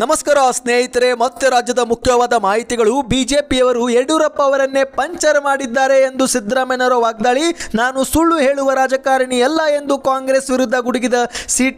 ನಮಸ್ಕಾರ ಸ್ನೇಹಿತರೆ ಮತ್ತೆ ರಾಜ್ಯದ ಮುಖ್ಯವಾದ ಮಾಹಿತಿಗಳು ಬಿಜೆಪಿಯವರು ಯಡಿಯೂರಪ್ಪ ಅವರನ್ನೇ ಪಂಚರ್ ಮಾಡಿದ್ದಾರೆ ಎಂದು ಸಿದ್ದರಾಮಯ್ಯನವರ ವಾಗ್ದಾಳಿ ನಾನು ಸುಳ್ಳು ಹೇಳುವ ರಾಜಕಾರಣಿ ಅಲ್ಲ ಎಂದು ಕಾಂಗ್ರೆಸ್ ವಿರುದ್ಧ ಗುಡುಗಿದ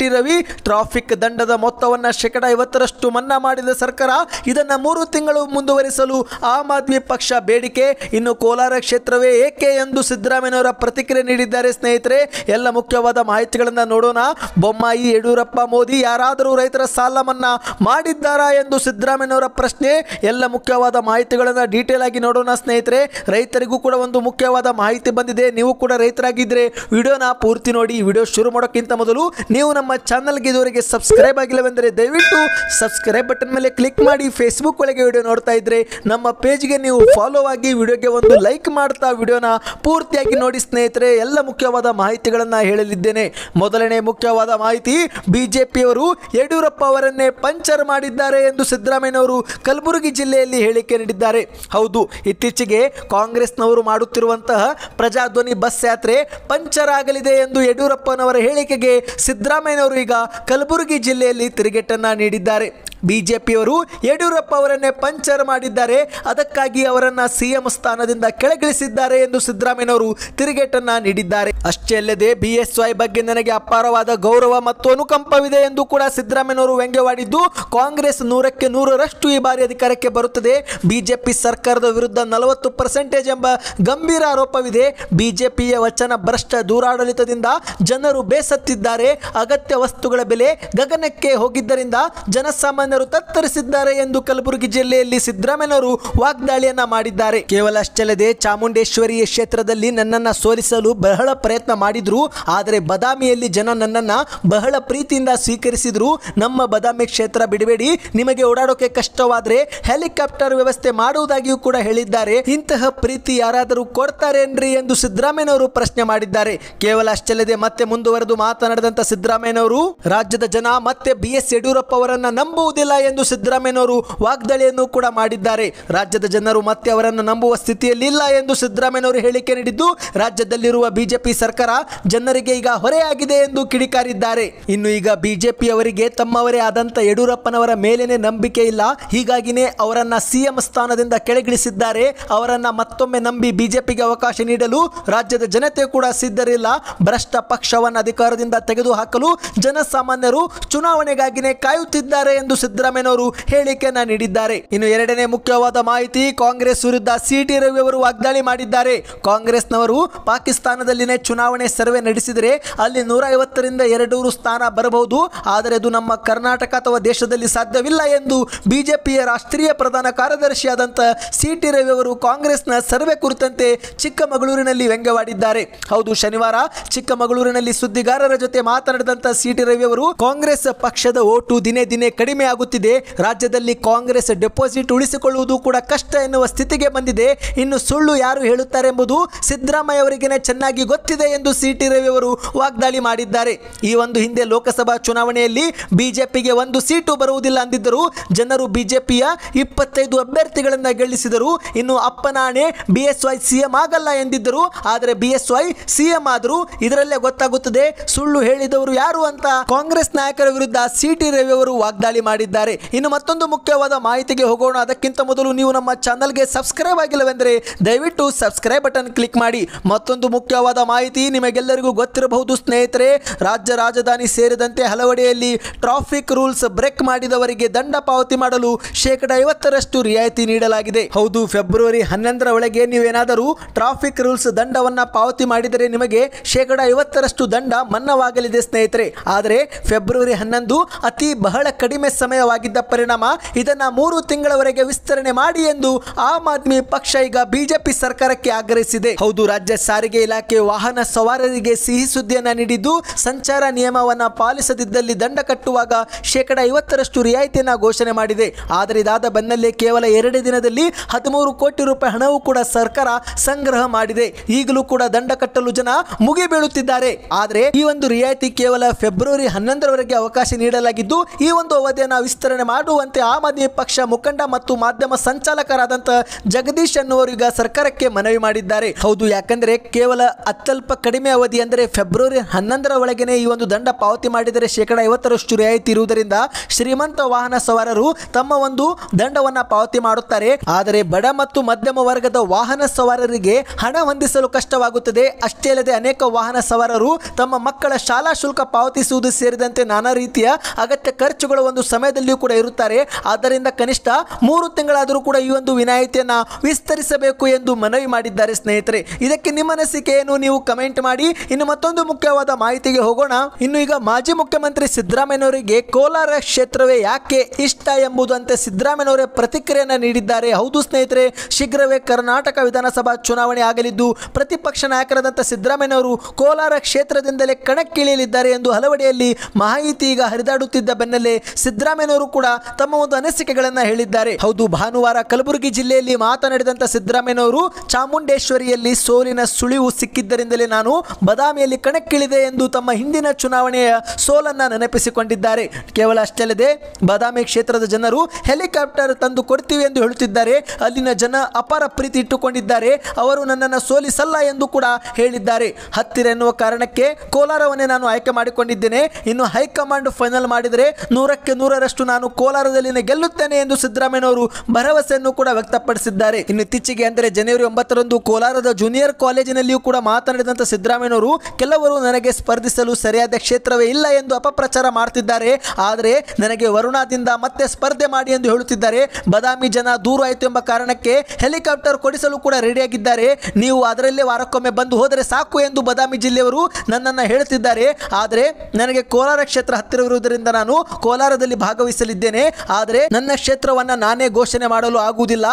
ಟಿ ರವಿ ಟ್ರಾಫಿಕ್ ದಂಡದ ಮೊತ್ತವನ್ನು ಶೇಕಡ ಐವತ್ತರಷ್ಟು ಮನ್ನಾ ಮಾಡಿದ ಸರ್ಕಾರ ಇದನ್ನು ಮೂರು ತಿಂಗಳು ಮುಂದುವರಿಸಲು ಆಮ್ ಆದ್ಮಿ ಪಕ್ಷ ಬೇಡಿಕೆ ಇನ್ನು ಕೋಲಾರ ಕ್ಷೇತ್ರವೇ ಏಕೆ ಎಂದು ಸಿದ್ದರಾಮಯ್ಯನವರ ಪ್ರತಿಕ್ರಿಯೆ ನೀಡಿದ್ದಾರೆ ಸ್ನೇಹಿತರೆ ಎಲ್ಲ ಮುಖ್ಯವಾದ ಮಾಹಿತಿಗಳನ್ನು ನೋಡೋಣ ಬೊಮ್ಮಾಯಿ ಯಡಿಯೂರಪ್ಪ ಮೋದಿ ಯಾರಾದರೂ ರೈತರ ಸಾಲ ಮನ್ನಾ ಮಾಡಿ ಮಾಡಿದ್ದಾರಾ ಎಂದು ಸಿದ್ದರಾಮಯ್ಯವರ ಪ್ರಶ್ನೆ ಎಲ್ಲ ಮುಖ್ಯವಾದ ಮಾಹಿತಿಗಳನ್ನು ಡೀಟೇಲ್ ಆಗಿ ನೋಡೋಣ ಸ್ನೇಹಿತರೆ ರೈತರಿಗೂ ಕೂಡ ಒಂದು ಮುಖ್ಯವಾದ ಮಾಹಿತಿ ಬಂದಿದೆ ನೀವು ಕೂಡ ರೈತರಾಗಿದ್ದರೆ ವಿಡಿಯೋನ ಪೂರ್ತಿ ನೋಡಿ ವಿಡಿಯೋ ಶುರು ಮಾಡೋಕ್ಕಿಂತ ಮೊದಲು ನೀವು ನಮ್ಮ ಚಾನಲ್ಗೆ ಇದುವರೆಗೆ ಸಬ್ಸ್ಕ್ರೈಬ್ ಆಗಿಲ್ಲವೆಂದರೆ ದಯವಿಟ್ಟು ಸಬ್ಸ್ಕ್ರೈಬ್ ಬಟನ್ ಮೇಲೆ ಕ್ಲಿಕ್ ಮಾಡಿ ಫೇಸ್ಬುಕ್ ಒಳಗೆ ವಿಡಿಯೋ ನೋಡ್ತಾ ಇದ್ರೆ ನಮ್ಮ ಪೇಜ್ಗೆ ನೀವು ಫಾಲೋ ಆಗಿ ವಿಡಿಯೋಗೆ ಒಂದು ಲೈಕ್ ಮಾಡ್ತಾ ವಿಡಿಯೋನ ಪೂರ್ತಿಯಾಗಿ ನೋಡಿ ಸ್ನೇಹಿತರೆ ಎಲ್ಲ ಮುಖ್ಯವಾದ ಮಾಹಿತಿಗಳನ್ನು ಹೇಳಲಿದ್ದೇನೆ ಮೊದಲನೇ ಮುಖ್ಯವಾದ ಮಾಹಿತಿ ಬಿಜೆಪಿಯವರು ಯಡಿಯೂರಪ್ಪ ಅವರನ್ನೇ ಪಂಚರ್ ಮಾಡಿ ಮಾಡಿದ್ದಾರೆ ಎಂದು ಸಿದ್ದರಾಮಯ್ಯನವರು ಕಲಬುರಗಿ ಜಿಲ್ಲೆಯಲ್ಲಿ ಹೇಳಿಕೆ ನೀಡಿದ್ದಾರೆ ಹೌದು ಇತ್ತೀಚೆಗೆ ಕಾಂಗ್ರೆಸ್ನವರು ಮಾಡುತ್ತಿರುವಂತಹ ಪ್ರಜಾಧ್ವನಿ ಬಸ್ ಯಾತ್ರೆ ಪಂಚರ್ ಆಗಲಿದೆ ಎಂದು ಯಡಿಯೂರಪ್ಪನವರ ಹೇಳಿಕೆಗೆ ಸಿದ್ದರಾಮಯ್ಯನವರು ಈಗ ಕಲಬುರಗಿ ಜಿಲ್ಲೆಯಲ್ಲಿ ತಿರುಗೇಟನ್ನು ನೀಡಿದ್ದಾರೆ ಬಿಜೆಪಿಯವರು ಯಡಿಯೂರಪ್ಪ ಅವರನ್ನೇ ಪಂಚರ್ ಮಾಡಿದ್ದಾರೆ ಅದಕ್ಕಾಗಿ ಅವರನ್ನ ಸಿಎಂ ಸ್ಥಾನದಿಂದ ಕೆಳಗಿಳಿಸಿದ್ದಾರೆ ಎಂದು ಸಿದ್ದರಾಮಯ್ಯನವರು ತಿರುಗೇಟನ್ನ ನೀಡಿದ್ದಾರೆ ಅಷ್ಟೇ ಅಲ್ಲದೆ ಬಿಎಸ್ವೈ ಬಗ್ಗೆ ನನಗೆ ಅಪಾರವಾದ ಗೌರವ ಮತ್ತು ಅನುಕಂಪವಿದೆ ಎಂದು ಕೂಡ ಸಿದ್ದರಾಮಯ್ಯನವರು ವ್ಯಂಗ್ಯವಾಡಿದ್ದು ಕಾಂಗ್ರೆಸ್ ನೂರಕ್ಕೆ ನೂರರಷ್ಟು ಈ ಬಾರಿ ಅಧಿಕಾರಕ್ಕೆ ಬರುತ್ತದೆ ಬಿಜೆಪಿ ಸರ್ಕಾರದ ವಿರುದ್ಧ ನಲವತ್ತು ಪರ್ಸೆಂಟೇಜ್ ಎಂಬ ಗಂಭೀರ ಆರೋಪವಿದೆ ಬಿಜೆಪಿಯ ವಚನ ಭ್ರಷ್ಟ ದೂರಾಡಳಿತದಿಂದ ಜನರು ಬೇಸತ್ತಿದ್ದಾರೆ ಅಗತ್ಯ ವಸ್ತುಗಳ ಬೆಲೆ ಗಗನಕ್ಕೆ ಹೋಗಿದ್ದರಿಂದ ಜನಸಾಮಾನ್ಯ ತತ್ತರಿಸಿದ್ದಾರೆ ಎಂದು ಕಲಬುರಗಿ ಜಿಲ್ಲೆಯಲ್ಲಿ ಸಿದ್ದರಾಮಯ್ಯನವರು ವಾಗ್ದಾಳಿಯನ್ನ ಮಾಡಿದ್ದಾರೆ ಕೇವಲ ಅಷ್ಟಲ್ಲದೆ ಚಾಮುಂಡೇಶ್ವರಿ ಕ್ಷೇತ್ರದಲ್ಲಿ ನನ್ನನ್ನ ಸೋಲಿಸಲು ಬಹಳ ಪ್ರಯತ್ನ ಮಾಡಿದ್ರು ಆದರೆ ಬದಾಮಿಯಲ್ಲಿ ಜನ ನನ್ನನ್ನ ಬಹಳ ಪ್ರೀತಿಯಿಂದ ಸ್ವೀಕರಿಸಿದ್ರು ನಮ್ಮ ಬದಾಮಿ ಕ್ಷೇತ್ರ ಬಿಡಬೇಡಿ ನಿಮಗೆ ಓಡಾಡೋಕೆ ಕಷ್ಟವಾದ್ರೆ ಹೆಲಿಕಾಪ್ಟರ್ ವ್ಯವಸ್ಥೆ ಮಾಡುವುದಾಗಿಯೂ ಕೂಡ ಹೇಳಿದ್ದಾರೆ ಇಂತಹ ಪ್ರೀತಿ ಯಾರಾದರೂ ಕೊಡ್ತಾರೇನ್ರಿ ಎಂದು ಸಿದ್ದರಾಮಯ್ಯನವರು ಪ್ರಶ್ನೆ ಮಾಡಿದ್ದಾರೆ ಕೇವಲ ಅಷ್ಟಲ್ಲದೆ ಮತ್ತೆ ಮುಂದುವರೆದು ಮಾತನಾಡಿದಂತ ಸಿದ್ದರಾಮಯ್ಯನವರು ರಾಜ್ಯದ ಜನ ಮತ್ತೆ ಬಿ ಎಸ್ ಯಡಿಯೂರಪ್ಪ ಅವರನ್ನ ನಂಬುವುದು ಆಗುತ್ತಿಲ್ಲ ಎಂದು ಸಿದ್ದರಾಮಯ್ಯನವರು ವಾಗ್ದಾಳಿಯನ್ನು ಕೂಡ ಮಾಡಿದ್ದಾರೆ ರಾಜ್ಯದ ಜನರು ಮತ್ತೆ ಅವರನ್ನು ನಂಬುವ ಸ್ಥಿತಿಯಲ್ಲಿ ಇಲ್ಲ ಎಂದು ಸಿದ್ದರಾಮಯ್ಯನವರು ಹೇಳಿಕೆ ನೀಡಿದ್ದು ರಾಜ್ಯದಲ್ಲಿರುವ ಬಿಜೆಪಿ ಸರ್ಕಾರ ಜನರಿಗೆ ಈಗ ಹೊರೆಯಾಗಿದೆ ಎಂದು ಕಿಡಿಕಾರಿದ್ದಾರೆ ಇನ್ನು ಈಗ ಬಿಜೆಪಿಯವರಿಗೆ ತಮ್ಮವರೇ ಆದಂತ ಯಡಿಯೂರಪ್ಪನವರ ಮೇಲೇನೆ ನಂಬಿಕೆ ಇಲ್ಲ ಹೀಗಾಗಿನೇ ಅವರನ್ನ ಸಿಎಂ ಸ್ಥಾನದಿಂದ ಕೆಳಗಿಳಿಸಿದ್ದಾರೆ ಅವರನ್ನ ಮತ್ತೊಮ್ಮೆ ನಂಬಿ ಬಿಜೆಪಿಗೆ ಅವಕಾಶ ನೀಡಲು ರಾಜ್ಯದ ಜನತೆ ಕೂಡ ಸಿದ್ಧರಿಲ್ಲ ಭ್ರಷ್ಟ ಪಕ್ಷವನ್ನು ಅಧಿಕಾರದಿಂದ ತೆಗೆದುಹಾಕಲು ಜನಸಾಮಾನ್ಯರು ಚುನಾವಣೆಗಾಗಿನೇ ಕಾಯುತ್ತಿದ್ದಾರೆ ಎಂದು ಸಿದ್ದರಾಮಯ್ಯನವರು ಹೇಳಿಕೆಯನ್ನ ನೀಡಿದ್ದಾರೆ ಇನ್ನು ಎರಡನೇ ಮುಖ್ಯವಾದ ಮಾಹಿತಿ ಕಾಂಗ್ರೆಸ್ ವಿರುದ್ಧ ಸಿಟಿ ರವಿ ಅವರು ವಾಗ್ದಾಳಿ ಮಾಡಿದ್ದಾರೆ ಕಾಂಗ್ರೆಸ್ನವರು ಪಾಕಿಸ್ತಾನದಲ್ಲಿನೇ ಚುನಾವಣೆ ಸರ್ವೆ ನಡೆಸಿದರೆ ಅಲ್ಲಿ ನೂರ ಐವತ್ತರಿಂದ ಎರಡೂರು ಸ್ಥಾನ ಬರಬಹುದು ಆದರೆ ಅದು ನಮ್ಮ ಕರ್ನಾಟಕ ಅಥವಾ ದೇಶದಲ್ಲಿ ಸಾಧ್ಯವಿಲ್ಲ ಎಂದು ಬಿಜೆಪಿಯ ರಾಷ್ಟ್ರೀಯ ಪ್ರಧಾನ ಕಾರ್ಯದರ್ಶಿಯಾದಂತಹ ಸಿಟಿ ಟಿ ರವಿ ಅವರು ಕಾಂಗ್ರೆಸ್ನ ಸರ್ವೆ ಕುರಿತಂತೆ ಚಿಕ್ಕಮಗಳೂರಿನಲ್ಲಿ ವ್ಯಂಗ್ಯವಾಡಿದ್ದಾರೆ ಹೌದು ಶನಿವಾರ ಚಿಕ್ಕಮಗಳೂರಿನಲ್ಲಿ ಸುದ್ದಿಗಾರರ ಜೊತೆ ಮಾತನಾಡಿದಂತಹ ಸಿಟಿ ರವಿ ಅವರು ಕಾಂಗ್ರೆಸ್ ಪಕ್ಷದ ಓಟು ದಿನೇ ದಿನೇ ಕಡಿಮೆ ಬದಲಾಗುತ್ತಿದೆ ರಾಜ್ಯದಲ್ಲಿ ಕಾಂಗ್ರೆಸ್ ಡೆಪಾಸಿಟ್ ಉಳಿಸಿಕೊಳ್ಳುವುದು ಕೂಡ ಕಷ್ಟ ಎನ್ನುವ ಸ್ಥಿತಿಗೆ ಬಂದಿದೆ ಇನ್ನು ಸುಳ್ಳು ಯಾರು ಹೇಳುತ್ತಾರೆ ಎಂಬುದು ಸಿದ್ದರಾಮಯ್ಯ ಅವರಿಗೆ ಚೆನ್ನಾಗಿ ಗೊತ್ತಿದೆ ಎಂದು ಸಿಟಿ ರವಿ ಅವರು ವಾಗ್ದಾಳಿ ಮಾಡಿದ್ದಾರೆ ಈ ಒಂದು ಹಿಂದೆ ಲೋಕಸಭಾ ಚುನಾವಣೆಯಲ್ಲಿ ಬಿಜೆಪಿಗೆ ಒಂದು ಸೀಟು ಬರುವುದಿಲ್ಲ ಅಂದಿದ್ದರು ಜನರು ಬಿಜೆಪಿಯ ಇಪ್ಪತ್ತೈದು ಅಭ್ಯರ್ಥಿಗಳನ್ನು ಗೆಲ್ಲಿಸಿದರು ಇನ್ನು ಅಪ್ಪನಾಣೆ ಬಿಎಸ್ವೈ ಸಿಎಂ ಆಗಲ್ಲ ಎಂದಿದ್ದರು ಆದರೆ ಬಿಎಸ್ವೈ ಸಿಎಂ ಆದರೂ ಇದರಲ್ಲೇ ಗೊತ್ತಾಗುತ್ತದೆ ಸುಳ್ಳು ಹೇಳಿದವರು ಯಾರು ಅಂತ ಕಾಂಗ್ರೆಸ್ ನಾಯಕರ ವಿರುದ್ಧ ಸಿಟಿ ರವಿ ಅವರು ವಾಗ್ದಾಳಿ ಮಾಡಿದ್ದಾರೆ ಮಾಡಿದ್ದಾರೆ ಇನ್ನು ಮತ್ತೊಂದು ಮುಖ್ಯವಾದ ಮಾಹಿತಿಗೆ ಹೋಗೋಣ ಅದಕ್ಕಿಂತ ಮೊದಲು ನೀವು ನಮ್ಮ ಚಾನಲ್ಗೆ ಸಬ್ಸ್ಕ್ರೈಬ್ ಆಗಿಲ್ಲವೆಂದರೆ ದಯವಿಟ್ಟು ಸಬ್ಸ್ಕ್ರೈಬ್ ಬಟನ್ ಕ್ಲಿಕ್ ಮಾಡಿ ಮತ್ತೊಂದು ಮುಖ್ಯವಾದ ಮಾಹಿತಿ ನಿಮಗೆಲ್ಲರಿಗೂ ಗೊತ್ತಿರಬಹುದು ಸ್ನೇಹಿತರೆ ರಾಜ್ಯ ರಾಜಧಾನಿ ಸೇರಿದಂತೆ ಹಲವೆಡೆಯಲ್ಲಿ ಟ್ರಾಫಿಕ್ ರೂಲ್ಸ್ ಬ್ರೇಕ್ ಮಾಡಿದವರಿಗೆ ದಂಡ ಪಾವತಿ ಮಾಡಲು ಶೇಕಡ ಐವತ್ತರಷ್ಟು ರಿಯಾಯಿತಿ ನೀಡಲಾಗಿದೆ ಹೌದು ಫೆಬ್ರವರಿ ಹನ್ನೊಂದರ ಒಳಗೆ ನೀವೇನಾದರೂ ಟ್ರಾಫಿಕ್ ರೂಲ್ಸ್ ದಂಡವನ್ನು ಪಾವತಿ ಮಾಡಿದರೆ ನಿಮಗೆ ಶೇಕಡ ಐವತ್ತರಷ್ಟು ದಂಡ ಮನ್ನವಾಗಲಿದೆ ಸ್ನೇಹಿತರೆ ಆದರೆ ಫೆಬ್ರವರಿ ಹನ್ನೊಂದು ಅತಿ ಬಹಳ ಕಡಿಮೆ ಸಮಯ ಸಮಯವಾಗಿದ್ದ ಪರಿಣಾಮ ಇದನ್ನು ಮೂರು ತಿಂಗಳವರೆಗೆ ವಿಸ್ತರಣೆ ಮಾಡಿ ಎಂದು ಆಮ್ ಆದ್ಮಿ ಪಕ್ಷ ಈಗ ಬಿಜೆಪಿ ಸರ್ಕಾರಕ್ಕೆ ಆಗ್ರಹಿಸಿದೆ ಹೌದು ರಾಜ್ಯ ಸಾರಿಗೆ ಇಲಾಖೆ ವಾಹನ ಸವಾರರಿಗೆ ಸಿಹಿ ಸುದ್ದಿಯನ್ನ ನೀಡಿದ್ದು ಸಂಚಾರ ನಿಯಮವನ್ನು ಪಾಲಿಸದಿದ್ದಲ್ಲಿ ದಂಡ ಕಟ್ಟುವಾಗ ಶೇಕಡ ಐವತ್ತರಷ್ಟು ರಿಯಾಯಿತಿಯನ್ನ ಘೋಷಣೆ ಮಾಡಿದೆ ಆದರೆ ಇದಾದ ಬೆನ್ನಲ್ಲೇ ಕೇವಲ ಎರಡೇ ದಿನದಲ್ಲಿ ಹದಿಮೂರು ಕೋಟಿ ರೂಪಾಯಿ ಹಣವೂ ಕೂಡ ಸರ್ಕಾರ ಸಂಗ್ರಹ ಮಾಡಿದೆ ಈಗಲೂ ಕೂಡ ದಂಡ ಕಟ್ಟಲು ಜನ ಮುಗಿಬೀಳುತ್ತಿದ್ದಾರೆ ಆದರೆ ಈ ಒಂದು ರಿಯಾಯಿತಿ ಕೇವಲ ಫೆಬ್ರವರಿ ಹನ್ನೊಂದರವರೆಗೆ ಅವಕಾಶ ನೀಡಲಾಗಿದ್ದು ಈ ಒಂದು ಅವಧಿಯನ್ನು ವಿಸ್ತರಣೆ ಮಾಡುವಂತೆ ಆಮ್ ಆದ್ಮಿ ಪಕ್ಷ ಮುಖಂಡ ಮತ್ತು ಮಾಧ್ಯಮ ಸಂಚಾಲಕರಾದಂತಹ ಜಗದೀಶ್ ಈಗ ಸರ್ಕಾರಕ್ಕೆ ಮನವಿ ಮಾಡಿದ್ದಾರೆ ಹೌದು ಯಾಕಂದ್ರೆ ಕೇವಲ ಅತ್ಯಲ್ಪ ಕಡಿಮೆ ಅವಧಿ ಅಂದರೆ ಫೆಬ್ರವರಿ ಹನ್ನೊಂದರ ಒಳಗೆ ಈ ಒಂದು ದಂಡ ಪಾವತಿ ಮಾಡಿದರೆ ಶೇಕಡ ಐವತ್ತರಷ್ಟು ರಿಯಾಯಿತಿ ಇರುವುದರಿಂದ ಶ್ರೀಮಂತ ವಾಹನ ಸವಾರರು ತಮ್ಮ ಒಂದು ದಂಡವನ್ನು ಪಾವತಿ ಮಾಡುತ್ತಾರೆ ಆದರೆ ಬಡ ಮತ್ತು ಮಧ್ಯಮ ವರ್ಗದ ವಾಹನ ಸವಾರರಿಗೆ ಹಣ ಹೊಂದಿಸಲು ಕಷ್ಟವಾಗುತ್ತದೆ ಅಷ್ಟೇ ಅಲ್ಲದೆ ಅನೇಕ ವಾಹನ ಸವಾರರು ತಮ್ಮ ಮಕ್ಕಳ ಶಾಲಾ ಶುಲ್ಕ ಪಾವತಿಸುವುದು ಸೇರಿದಂತೆ ನಾನಾ ರೀತಿಯ ಅಗತ್ಯ ಖರ್ಚುಗಳ ಒಂದು ಸಮಯ ಸಮಯದಲ್ಲಿಯೂ ಕೂಡ ಇರುತ್ತಾರೆ ಆದ್ದರಿಂದ ಕನಿಷ್ಠ ಮೂರು ತಿಂಗಳಾದರೂ ಕೂಡ ಈ ಒಂದು ವಿನಾಯಿತಿಯನ್ನು ವಿಸ್ತರಿಸಬೇಕು ಎಂದು ಮನವಿ ಮಾಡಿದ್ದಾರೆ ಸ್ನೇಹಿತರೆ ಇದಕ್ಕೆ ನಿಮ್ಮ ಅನಿಸಿಕೆಯನ್ನು ನೀವು ಕಮೆಂಟ್ ಮಾಡಿ ಇನ್ನು ಮತ್ತೊಂದು ಮುಖ್ಯವಾದ ಮಾಹಿತಿಗೆ ಹೋಗೋಣ ಇನ್ನು ಈಗ ಮಾಜಿ ಮುಖ್ಯಮಂತ್ರಿ ಸಿದ್ದರಾಮಯ್ಯನವರಿಗೆ ಕೋಲಾರ ಕ್ಷೇತ್ರವೇ ಯಾಕೆ ಇಷ್ಟ ಎಂಬುದಂತೆ ಸಿದ್ದರಾಮಯ್ಯನವರೇ ಪ್ರತಿಕ್ರಿಯೆಯನ್ನು ನೀಡಿದ್ದಾರೆ ಹೌದು ಸ್ನೇಹಿತರೆ ಶೀಘ್ರವೇ ಕರ್ನಾಟಕ ವಿಧಾನಸಭಾ ಚುನಾವಣೆ ಆಗಲಿದ್ದು ಪ್ರತಿಪಕ್ಷ ನಾಯಕರಾದಂಥ ಸಿದ್ದರಾಮಯ್ಯನವರು ಕೋಲಾರ ಕ್ಷೇತ್ರದಿಂದಲೇ ಕಣಕ್ಕಿಳಿಯಲಿದ್ದಾರೆ ಎಂದು ಹಲವಡೆಯಲ್ಲಿ ಮಾಹಿತಿ ಈಗ ಹರಿದಾಡುತ್ತಿದ್ದ ಬೆನ್ನಲ್ಲೇ ಸಿದ್ದರಾಮಯ್ಯ ಸಿದ್ದರಾಮಯ್ಯನವರು ಕೂಡ ತಮ್ಮ ಒಂದು ಅನಿಸಿಕೆಗಳನ್ನು ಹೇಳಿದ್ದಾರೆ ಹೌದು ಭಾನುವಾರ ಕಲಬುರಗಿ ಜಿಲ್ಲೆಯಲ್ಲಿ ಮಾತನಾಡಿದಂತ ಸಿದ್ದರಾಮಯ್ಯನವರು ಚಾಮುಂಡೇಶ್ವರಿಯಲ್ಲಿ ಸೋಲಿನ ಸುಳಿವು ಸಿಕ್ಕಿದ್ದರಿಂದಲೇ ನಾನು ಬದಾಮಿಯಲ್ಲಿ ಕಣಕ್ಕಿಳಿದೆ ಎಂದು ತಮ್ಮ ಹಿಂದಿನ ಚುನಾವಣೆಯ ಸೋಲನ್ನ ನೆನಪಿಸಿಕೊಂಡಿದ್ದಾರೆ ಕೇವಲ ಅಷ್ಟೇ ಅಲ್ಲದೆ ಬದಾಮಿ ಕ್ಷೇತ್ರದ ಜನರು ಹೆಲಿಕಾಪ್ಟರ್ ತಂದು ಕೊಡ್ತೀವಿ ಎಂದು ಹೇಳುತ್ತಿದ್ದಾರೆ ಅಲ್ಲಿನ ಜನ ಅಪಾರ ಪ್ರೀತಿ ಇಟ್ಟುಕೊಂಡಿದ್ದಾರೆ ಅವರು ನನ್ನನ್ನು ಸೋಲಿಸಲ್ಲ ಎಂದು ಕೂಡ ಹೇಳಿದ್ದಾರೆ ಹತ್ತಿರ ಎನ್ನುವ ಕಾರಣಕ್ಕೆ ಕೋಲಾರವನ್ನೇ ನಾನು ಆಯ್ಕೆ ಮಾಡಿಕೊಂಡಿದ್ದೇನೆ ಇನ್ನು ಹೈಕಮಾಂಡ್ ಫೈನಲ್ ಮಾಡಿದರೆ ನೂರಕ್ಕೆ ನೂರರ ಆದಷ್ಟು ನಾನು ಕೋಲಾರದಲ್ಲಿ ಗೆಲ್ಲುತ್ತೇನೆ ಎಂದು ಸಿದ್ದರಾಮಯ್ಯನವರು ಭರವಸೆಯನ್ನು ಕೂಡ ವ್ಯಕ್ತಪಡಿಸಿದ್ದಾರೆ ಇನ್ನು ಇತ್ತೀಚೆಗೆ ಅಂದರೆ ಜನವರಿ ಒಂಬತ್ತರಂದು ಕೋಲಾರದ ಜೂನಿಯರ್ ಕಾಲೇಜಿನಲ್ಲಿಯೂ ಕೂಡ ಮಾತನಾಡಿದಂಥ ಸಿದ್ದರಾಮಯ್ಯನವರು ಕೆಲವರು ನನಗೆ ಸ್ಪರ್ಧಿಸಲು ಸರಿಯಾದ ಕ್ಷೇತ್ರವೇ ಇಲ್ಲ ಎಂದು ಅಪಪ್ರಚಾರ ಮಾಡ್ತಿದ್ದಾರೆ ಆದರೆ ನನಗೆ ವರುಣಾದಿಂದ ಮತ್ತೆ ಸ್ಪರ್ಧೆ ಮಾಡಿ ಎಂದು ಹೇಳುತ್ತಿದ್ದಾರೆ ಬದಾಮಿ ಜನ ದೂರ ಆಯಿತು ಎಂಬ ಕಾರಣಕ್ಕೆ ಹೆಲಿಕಾಪ್ಟರ್ ಕೊಡಿಸಲು ಕೂಡ ರೆಡಿಯಾಗಿದ್ದಾರೆ ನೀವು ಅದರಲ್ಲೇ ವಾರಕ್ಕೊಮ್ಮೆ ಬಂದು ಹೋದರೆ ಸಾಕು ಎಂದು ಬದಾಮಿ ಜಿಲ್ಲೆಯವರು ನನ್ನನ್ನು ಹೇಳುತ್ತಿದ್ದಾರೆ ಆದರೆ ನನಗೆ ಕೋಲಾರ ಕ್ಷೇತ್ರ ಹತ್ತಿರವಿರುವುದರಿಂದ ನಾನು ಕೋಲಾರದಲ್ಲಿ ಭಾಗ ಭಾಗವಹಿಸಲಿದ್ದೇನೆ ಆದರೆ ನನ್ನ ಕ್ಷೇತ್ರವನ್ನು ನಾನೇ ಘೋಷಣೆ ಮಾಡಲು ಆಗುವುದಿಲ್ಲ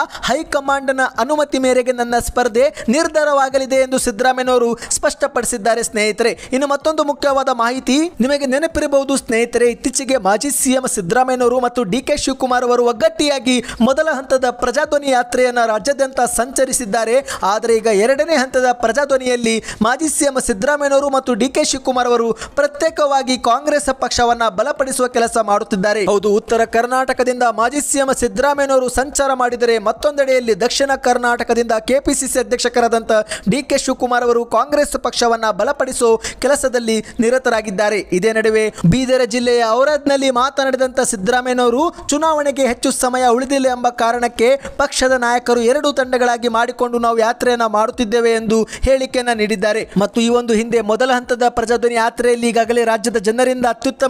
ನ ಅನುಮತಿ ಮೇರೆಗೆ ನನ್ನ ಸ್ಪರ್ಧೆ ನಿರ್ಧಾರವಾಗಲಿದೆ ಎಂದು ಸಿದ್ದರಾಮಯ್ಯನವರು ಸ್ಪಷ್ಟಪಡಿಸಿದ್ದಾರೆ ಸ್ನೇಹಿತರೆ ಇನ್ನು ಮತ್ತೊಂದು ಮುಖ್ಯವಾದ ಮಾಹಿತಿ ನಿಮಗೆ ನೆನಪಿರಬಹುದು ಸ್ನೇಹಿತರೆ ಇತ್ತೀಚೆಗೆ ಮಾಜಿ ಸಿಎಂ ಸಿದ್ದರಾಮಯ್ಯವರು ಮತ್ತು ಡಿ ಕೆ ಶಿವಕುಮಾರ್ ಅವರು ಒಗ್ಗಟ್ಟಿಯಾಗಿ ಮೊದಲ ಹಂತದ ಪ್ರಜಾಧ್ವನಿ ಯಾತ್ರೆಯನ್ನು ರಾಜ್ಯಾದ್ಯಂತ ಸಂಚರಿಸಿದ್ದಾರೆ ಆದರೆ ಈಗ ಎರಡನೇ ಹಂತದ ಪ್ರಜಾಧ್ವನಿಯಲ್ಲಿ ಮಾಜಿ ಸಿಎಂ ಸಿದ್ದರಾಮಯ್ಯವರು ಮತ್ತು ಡಿ ಕೆ ಶಿವಕುಮಾರ್ ಅವರು ಪ್ರತ್ಯೇಕವಾಗಿ ಕಾಂಗ್ರೆಸ್ ಪಕ್ಷವನ್ನು ಬಲಪಡಿಸುವ ಕೆಲಸ ಮಾಡುತ್ತಿದ್ದಾರೆ ಹೌದು ಉತ್ತರ ಕರ್ನಾಟಕದಿಂದ ಮಾಜಿ ಸಿಎಂ ಸಿದ್ದರಾಮಯ್ಯನವರು ಸಂಚಾರ ಮಾಡಿದರೆ ಮತ್ತೊಂದೆಡೆಯಲ್ಲಿ ದಕ್ಷಿಣ ಕರ್ನಾಟಕದಿಂದ ಕೆಪಿಸಿಸಿ ಅಧ್ಯಕ್ಷಕರಾದಂಥ ಡಿ ಕೆ ಶಿವಕುಮಾರ್ ಅವರು ಕಾಂಗ್ರೆಸ್ ಪಕ್ಷವನ್ನು ಬಲಪಡಿಸೋ ಕೆಲಸದಲ್ಲಿ ನಿರತರಾಗಿದ್ದಾರೆ ಇದೇ ನಡುವೆ ಬೀದರ ಜಿಲ್ಲೆಯ ಔರಾದ್ನಲ್ಲಿ ಮಾತನಾಡಿದಂಥ ಸಿದ್ದರಾಮಯ್ಯನವರು ಚುನಾವಣೆಗೆ ಹೆಚ್ಚು ಸಮಯ ಉಳಿದಿಲ್ಲ ಎಂಬ ಕಾರಣಕ್ಕೆ ಪಕ್ಷದ ನಾಯಕರು ಎರಡು ತಂಡಗಳಾಗಿ ಮಾಡಿಕೊಂಡು ನಾವು ಯಾತ್ರೆಯನ್ನು ಮಾಡುತ್ತಿದ್ದೇವೆ ಎಂದು ಹೇಳಿಕೆಯನ್ನು ನೀಡಿದ್ದಾರೆ ಮತ್ತು ಈ ಒಂದು ಹಿಂದೆ ಮೊದಲ ಹಂತದ ಪ್ರಜಾಧ್ವನಿ ಯಾತ್ರೆಯಲ್ಲಿ ಈಗಾಗಲೇ ರಾಜ್ಯದ ಜನರಿಂದ ಅತ್ಯುತ್ತಮ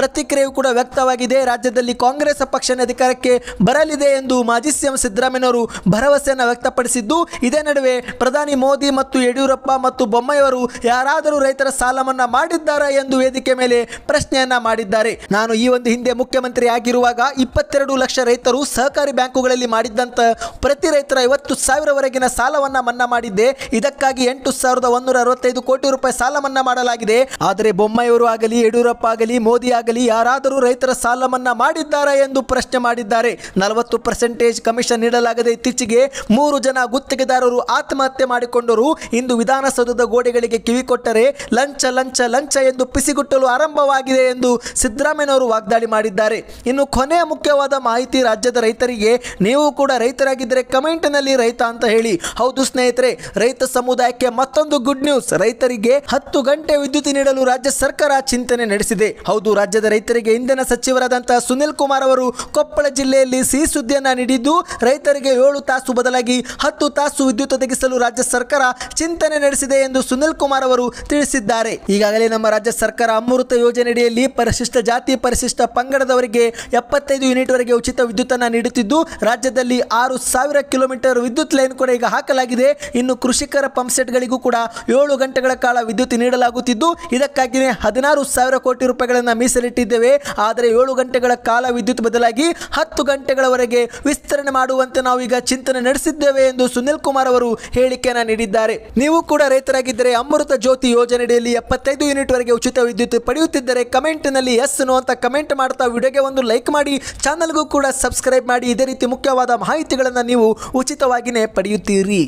ಪ್ರತಿಕ್ರಿಯೆಯೂ ಕೂಡ ವ್ಯಕ್ತವಾಗಿದೆ ರಾಜ್ಯದಲ್ಲಿ ಕಾಂಗ್ರೆಸ್ ಪಕ್ಷನ ಅಧಿಕಾರಕ್ಕೆ ಬರಲಿದೆ ಎಂದು ಮಾಜಿ ಸಿಎಂ ಸಿದ್ದರಾಮಯ್ಯವರು ಭರವಸೆಯನ್ನು ವ್ಯಕ್ತಪಡಿಸಿದ್ದು ಇದೇ ನಡುವೆ ಪ್ರಧಾನಿ ಮೋದಿ ಮತ್ತು ಯಡಿಯೂರಪ್ಪ ಮತ್ತು ಬೊಮ್ಮಯ್ಯವರು ಯಾರಾದರೂ ರೈತರ ಸಾಲ ಮನ್ನಾ ಮಾಡಿದ್ದಾರಾ ಎಂದು ವೇದಿಕೆ ಮೇಲೆ ಪ್ರಶ್ನೆಯನ್ನ ಮಾಡಿದ್ದಾರೆ ನಾನು ಈ ಒಂದು ಹಿಂದೆ ಮುಖ್ಯಮಂತ್ರಿ ಆಗಿರುವಾಗ ಇಪ್ಪತ್ತೆರಡು ಲಕ್ಷ ರೈತರು ಸಹಕಾರಿ ಬ್ಯಾಂಕುಗಳಲ್ಲಿ ಮಾಡಿದ್ದಂತ ಪ್ರತಿ ರೈತರ ಐವತ್ತು ಸಾವಿರವರೆಗಿನ ಸಾಲವನ್ನ ಮನ್ನಾ ಮಾಡಿದ್ದೆ ಇದಕ್ಕಾಗಿ ಎಂಟು ಸಾವಿರದ ಒಂದೂರ ಅರವತ್ತೈದು ಕೋಟಿ ರೂಪಾಯಿ ಸಾಲ ಮನ್ನಾ ಮಾಡಲಾಗಿದೆ ಆದರೆ ಬೊಮ್ಮಾಯಿಯವರು ಆಗಲಿ ಯಡಿಯೂರಪ್ಪ ಆಗಲಿ ಮೋದಿ ಆಗಲಿ ಯಾರಾದರೂ ರೈತರ ಸಾಲ ಮನ್ನಾ ಮಾಡಿದ್ದಾರೆ ಮಾಡಿದ್ದಾರಾ ಎಂದು ಪ್ರಶ್ನೆ ಮಾಡಿದ್ದಾರೆ ನಲವತ್ತು ಪರ್ಸೆಂಟೇಜ್ ಕಮಿಷನ್ ನೀಡಲಾಗದೆ ಇತ್ತೀಚೆಗೆ ಮೂರು ಜನ ಗುತ್ತಿಗೆದಾರರು ಆತ್ಮಹತ್ಯೆ ಮಾಡಿಕೊಂಡರು ಇಂದು ವಿಧಾನಸೌಧದ ಗೋಡೆಗಳಿಗೆ ಕಿವಿಕೊಟ್ಟರೆ ಲಂಚ ಲಂಚ ಲಂಚ ಎಂದು ಪಿಸಿಗುಟ್ಟಲು ಆರಂಭವಾಗಿದೆ ಎಂದು ಸಿದ್ದರಾಮಯ್ಯನವರು ವಾಗ್ದಾಳಿ ಮಾಡಿದ್ದಾರೆ ಇನ್ನು ಕೊನೆಯ ಮುಖ್ಯವಾದ ಮಾಹಿತಿ ರಾಜ್ಯದ ರೈತರಿಗೆ ನೀವು ಕೂಡ ರೈತರಾಗಿದ್ದರೆ ಕಮೆಂಟ್ನಲ್ಲಿ ರೈತ ಅಂತ ಹೇಳಿ ಹೌದು ಸ್ನೇಹಿತರೆ ರೈತ ಸಮುದಾಯಕ್ಕೆ ಮತ್ತೊಂದು ಗುಡ್ ನ್ಯೂಸ್ ರೈತರಿಗೆ ಹತ್ತು ಗಂಟೆ ವಿದ್ಯುತ್ ನೀಡಲು ರಾಜ್ಯ ಸರ್ಕಾರ ಚಿಂತನೆ ನಡೆಸಿದೆ ಹೌದು ರಾಜ್ಯದ ರೈತರಿಗೆ ಇಂದಿನ ಸಚಿವರಾದಂತಹ ಸುನಿಲ್ ಕುಮಾರ್ ಅವರು ಕೊಪ್ಪಳ ಜಿಲ್ಲೆಯಲ್ಲಿ ಸಿಹಿ ಸುದ್ದಿಯನ್ನು ನೀಡಿದ್ದು ರೈತರಿಗೆ ಏಳು ತಾಸು ಬದಲಾಗಿ ಹತ್ತು ತಾಸು ವಿದ್ಯುತ್ ಒದಗಿಸಲು ರಾಜ್ಯ ಸರ್ಕಾರ ಚಿಂತನೆ ನಡೆಸಿದೆ ಎಂದು ಸುನಿಲ್ ಕುಮಾರ್ ಅವರು ತಿಳಿಸಿದ್ದಾರೆ ಈಗಾಗಲೇ ನಮ್ಮ ರಾಜ್ಯ ಸರ್ಕಾರ ಅಮೃತ ಯೋಜನೆಯಡಿಯಲ್ಲಿ ಪರಿಶಿಷ್ಟ ಜಾತಿ ಪರಿಶಿಷ್ಟ ಪಂಗಡದವರಿಗೆ ಎಪ್ಪತ್ತೈದು ವರೆಗೆ ಉಚಿತ ವಿದ್ಯುತ್ತನ್ನು ನೀಡುತ್ತಿದ್ದು ರಾಜ್ಯದಲ್ಲಿ ಆರು ಸಾವಿರ ಕಿಲೋಮೀಟರ್ ವಿದ್ಯುತ್ ಲೈನ್ ಕೂಡ ಈಗ ಹಾಕಲಾಗಿದೆ ಇನ್ನು ಕೃಷಿಕರ ಪಂಪ್ಸೆಟ್ಗಳಿಗೂ ಕೂಡ ಏಳು ಗಂಟೆಗಳ ಕಾಲ ವಿದ್ಯುತ್ ನೀಡಲಾಗುತ್ತಿದ್ದು ಇದಕ್ಕಾಗಿಯೇ ಹದಿನಾರು ಸಾವಿರ ಕೋಟಿ ರೂಪಾಯಿಗಳನ್ನು ಮೀಸಲಿಟ್ಟಿದ್ದೇವೆ ಆದರೆ ಏಳು ಗಂಟೆ ಗಂಟೆಗಳ ಕಾಲ ವಿದ್ಯುತ್ ಬದಲಾಗಿ ಹತ್ತು ಗಂಟೆಗಳವರೆಗೆ ವಿಸ್ತರಣೆ ಮಾಡುವಂತೆ ನಾವು ಈಗ ಚಿಂತನೆ ನಡೆಸಿದ್ದೇವೆ ಎಂದು ಸುನಿಲ್ ಕುಮಾರ್ ಅವರು ಹೇಳಿಕೆಯನ್ನು ನೀಡಿದ್ದಾರೆ ನೀವು ಕೂಡ ರೈತರಾಗಿದ್ದರೆ ಅಮೃತ ಜ್ಯೋತಿ ಯೋಜನೆಯಡಿಯಲ್ಲಿ ಎಪ್ಪತ್ತೈದು ಯೂನಿಟ್ ವರೆಗೆ ಉಚಿತ ವಿದ್ಯುತ್ ಪಡೆಯುತ್ತಿದ್ದರೆ ಕಮೆಂಟ್ ನಲ್ಲಿ ಎಸ್ ಅಂತ ಕಮೆಂಟ್ ಮಾಡ್ತಾ ವಿಡಿಯೋಗೆ ಒಂದು ಲೈಕ್ ಮಾಡಿ ಚಾನಲ್ಗೂ ಕೂಡ ಸಬ್ಸ್ಕ್ರೈಬ್ ಮಾಡಿ ಇದೇ ರೀತಿ ಮುಖ್ಯವಾದ ಮಾಹಿತಿಗಳನ್ನು ನೀವು ಉಚಿತವಾಗಿಯೇ ಪಡೆಯುತ್ತೀರಿ